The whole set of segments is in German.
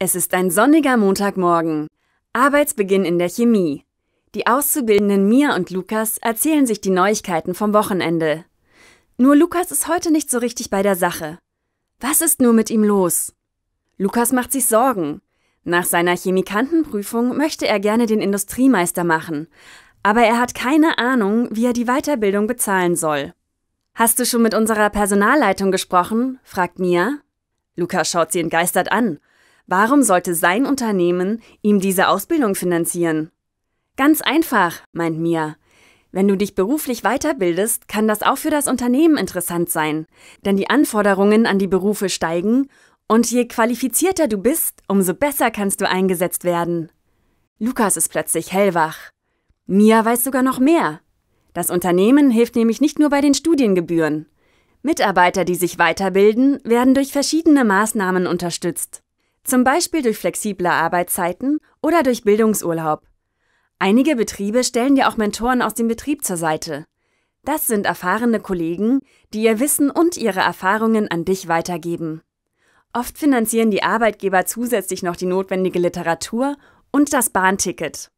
Es ist ein sonniger Montagmorgen. Arbeitsbeginn in der Chemie. Die Auszubildenden Mia und Lukas erzählen sich die Neuigkeiten vom Wochenende. Nur Lukas ist heute nicht so richtig bei der Sache. Was ist nur mit ihm los? Lukas macht sich Sorgen. Nach seiner Chemikantenprüfung möchte er gerne den Industriemeister machen, aber er hat keine Ahnung, wie er die Weiterbildung bezahlen soll. Hast du schon mit unserer Personalleitung gesprochen? fragt Mia. Lukas schaut sie entgeistert an Warum sollte sein Unternehmen ihm diese Ausbildung finanzieren? Ganz einfach, meint Mia. Wenn du dich beruflich weiterbildest, kann das auch für das Unternehmen interessant sein, denn die Anforderungen an die Berufe steigen und je qualifizierter du bist, umso besser kannst du eingesetzt werden. Lukas ist plötzlich hellwach. Mia weiß sogar noch mehr. Das Unternehmen hilft nämlich nicht nur bei den Studiengebühren. Mitarbeiter, die sich weiterbilden, werden durch verschiedene Maßnahmen unterstützt. Zum Beispiel durch flexible Arbeitszeiten oder durch Bildungsurlaub. Einige Betriebe stellen dir auch Mentoren aus dem Betrieb zur Seite. Das sind erfahrene Kollegen, die ihr Wissen und ihre Erfahrungen an dich weitergeben. Oft finanzieren die Arbeitgeber zusätzlich noch die notwendige Literatur und das Bahnticket.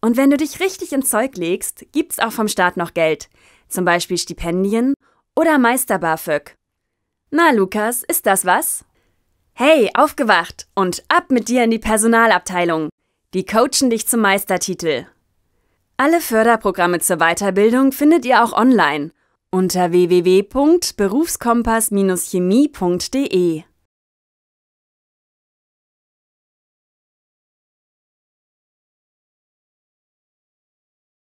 Und wenn du dich richtig ins Zeug legst, gibt's auch vom Staat noch Geld, zum Beispiel Stipendien oder Meister-BAföG. Na, Lukas, ist das was? Hey, aufgewacht und ab mit dir in die Personalabteilung. Die coachen dich zum Meistertitel. Alle Förderprogramme zur Weiterbildung findet ihr auch online unter www.berufskompass-chemie.de.